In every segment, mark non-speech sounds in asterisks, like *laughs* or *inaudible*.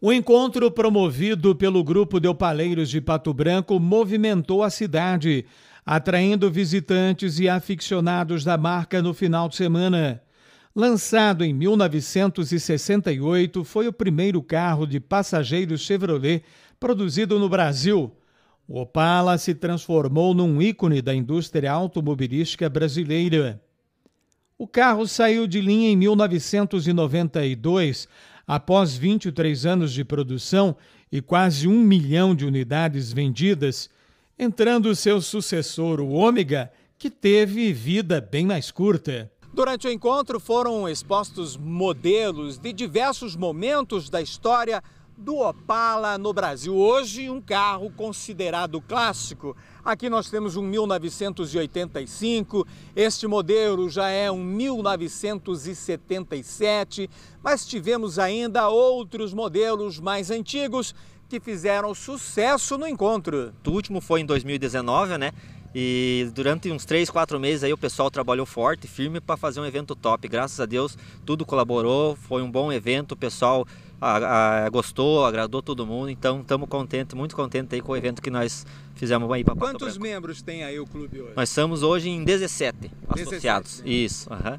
O encontro promovido pelo Grupo de Opaleiros de Pato Branco movimentou a cidade, atraindo visitantes e aficionados da marca no final de semana. Lançado em 1968, foi o primeiro carro de passageiros Chevrolet produzido no Brasil. O Opala se transformou num ícone da indústria automobilística brasileira. O carro saiu de linha em 1992 Após 23 anos de produção e quase um milhão de unidades vendidas, entrando seu sucessor, o Ômega, que teve vida bem mais curta. Durante o encontro foram expostos modelos de diversos momentos da história do Opala no Brasil. Hoje, um carro considerado clássico. Aqui nós temos um 1985, este modelo já é um 1977, mas tivemos ainda outros modelos mais antigos que fizeram sucesso no encontro. O último foi em 2019, né? E durante uns 3, 4 meses aí o pessoal trabalhou forte, firme para fazer um evento top. Graças a Deus, tudo colaborou, foi um bom evento, o pessoal ah, a, a, gostou, agradou todo mundo, então estamos contentes, muito contentes aí com o evento que nós fizemos aí para Quantos membros tem aí o clube hoje? Nós estamos hoje em 17, 17 associados. Né? Isso. Uhum.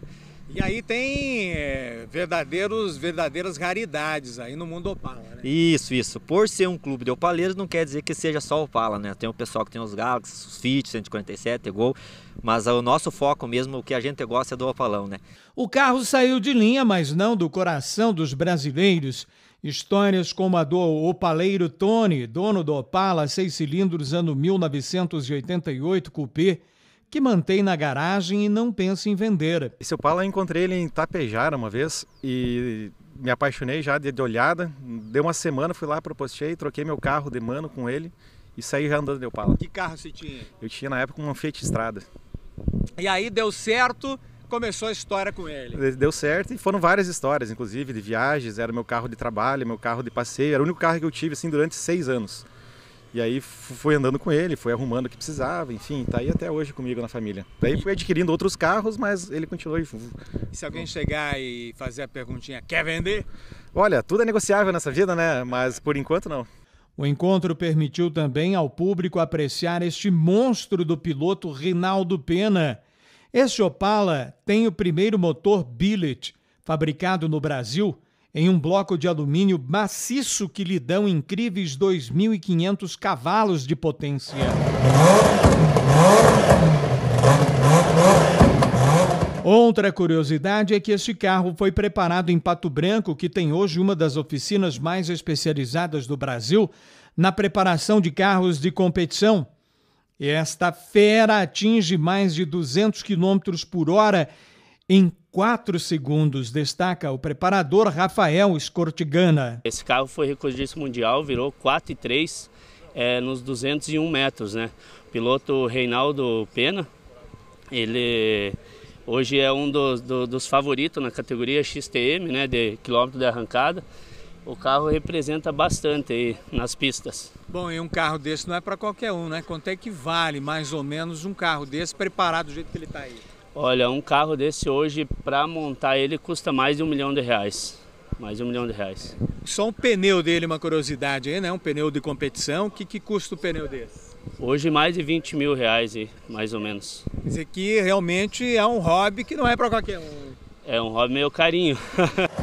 E aí tem é, verdadeiros, verdadeiras raridades aí no mundo Opala, né? Isso, isso. Por ser um clube de Opaleiros, não quer dizer que seja só Opala, né? Tem o pessoal que tem os Galaxy, os Fit, 147, Gol, mas o nosso foco mesmo, o que a gente gosta é do Opalão, né? O carro saiu de linha, mas não do coração dos brasileiros. Histórias como a do opaleiro Tony, dono do Opala, seis cilindros, ano 1988, coupé, que mantém na garagem e não pensa em vender. Esse Opala eu encontrei ele em Tapejara uma vez e me apaixonei já de, de olhada. Deu uma semana, fui lá, propostei, troquei meu carro de mano com ele e saí já andando de Opala. Que carro você tinha? Eu tinha na época uma Fiat Estrada. E aí deu certo, começou a história com ele. Deu certo e foram várias histórias, inclusive de viagens, era meu carro de trabalho, meu carro de passeio, era o único carro que eu tive assim durante seis anos. E aí foi andando com ele, foi arrumando o que precisava, enfim, tá aí até hoje comigo na família. Daí foi adquirindo outros carros, mas ele continuou. E se alguém chegar e fazer a perguntinha, quer vender? Olha, tudo é negociável nessa vida, né? Mas por enquanto não. O encontro permitiu também ao público apreciar este monstro do piloto Rinaldo Pena. Este Opala tem o primeiro motor billet, fabricado no Brasil em um bloco de alumínio maciço que lhe dão incríveis 2.500 cavalos de potência. Outra curiosidade é que este carro foi preparado em Pato Branco, que tem hoje uma das oficinas mais especializadas do Brasil na preparação de carros de competição. Esta fera atinge mais de 200 km por hora em 4 segundos, destaca o preparador Rafael Escortigana. Esse carro foi recordista mundial, virou 4 e 3 é, nos 201 metros, né? O piloto Reinaldo Pena, ele hoje é um dos, do, dos favoritos na categoria XTM, né? De quilômetro de arrancada. O carro representa bastante aí nas pistas. Bom, e um carro desse não é para qualquer um, né? Quanto é que vale mais ou menos um carro desse preparado do jeito que ele está aí? Olha, um carro desse hoje, para montar ele, custa mais de um milhão de reais. Mais de um milhão de reais. Só um pneu dele, uma curiosidade aí, né? Um pneu de competição. Que, que custa o pneu desse? Hoje mais de 20 mil reais, mais ou menos. Quer dizer que realmente é um hobby que não é para qualquer um. É um hobby meio carinho. *laughs*